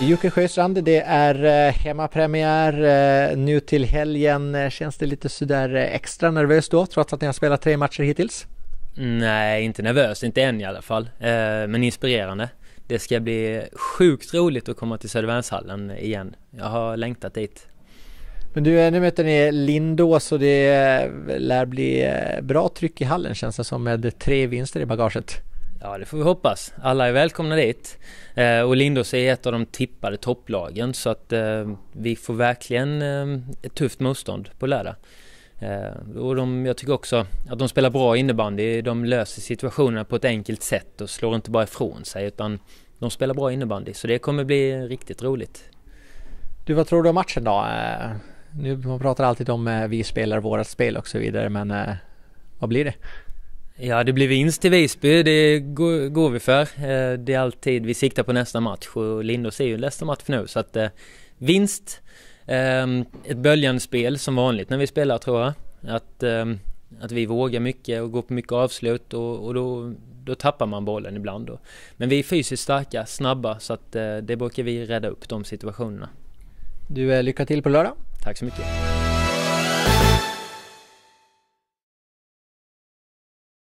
Jocke Sjöstrand, det är eh, hemmapremiär eh, nu till helgen. Eh, känns det lite sådär extra nervöst då, trots att ni har spelat tre matcher hittills? Nej, inte nervös, inte än i alla fall, men inspirerande. Det ska bli sjukt roligt att komma till Södervärnshallen igen. Jag har längtat dit. Men du, nu möter ni Lindås och det lär bli bra tryck i hallen känns det som med tre vinster i bagaget. Ja, det får vi hoppas. Alla är välkomna dit. Eh, och Lindås är ett av de tippade topplagen så att eh, vi får verkligen eh, ett tufft motstånd på lördag. Eh, och de, jag tycker också att de spelar bra innebandy. De löser situationerna på ett enkelt sätt och slår inte bara ifrån sig utan de spelar bra innebandy. Så det kommer bli riktigt roligt. Du, vad tror du om matchen då? Eh, nu, man pratar alltid om eh, vi spelar vårat spel och så vidare men vad blir det? Ja, det blir vinst i Visby, det går, vi för. Eh, det är alltid, vi siktar på nästa match och Lindos är ju nästa match nu så att eh, vinst, ehm, ett böljande spel som vanligt när vi spelar tror jag. Att, ehm, att vi vågar mycket och går på mycket avslut och, och då, då tappar man bollen ibland. Men vi är fysiskt starka, snabba så att eh, det brukar vi rädda upp de situationerna. Du, lycka till på lördag. Tack så mycket.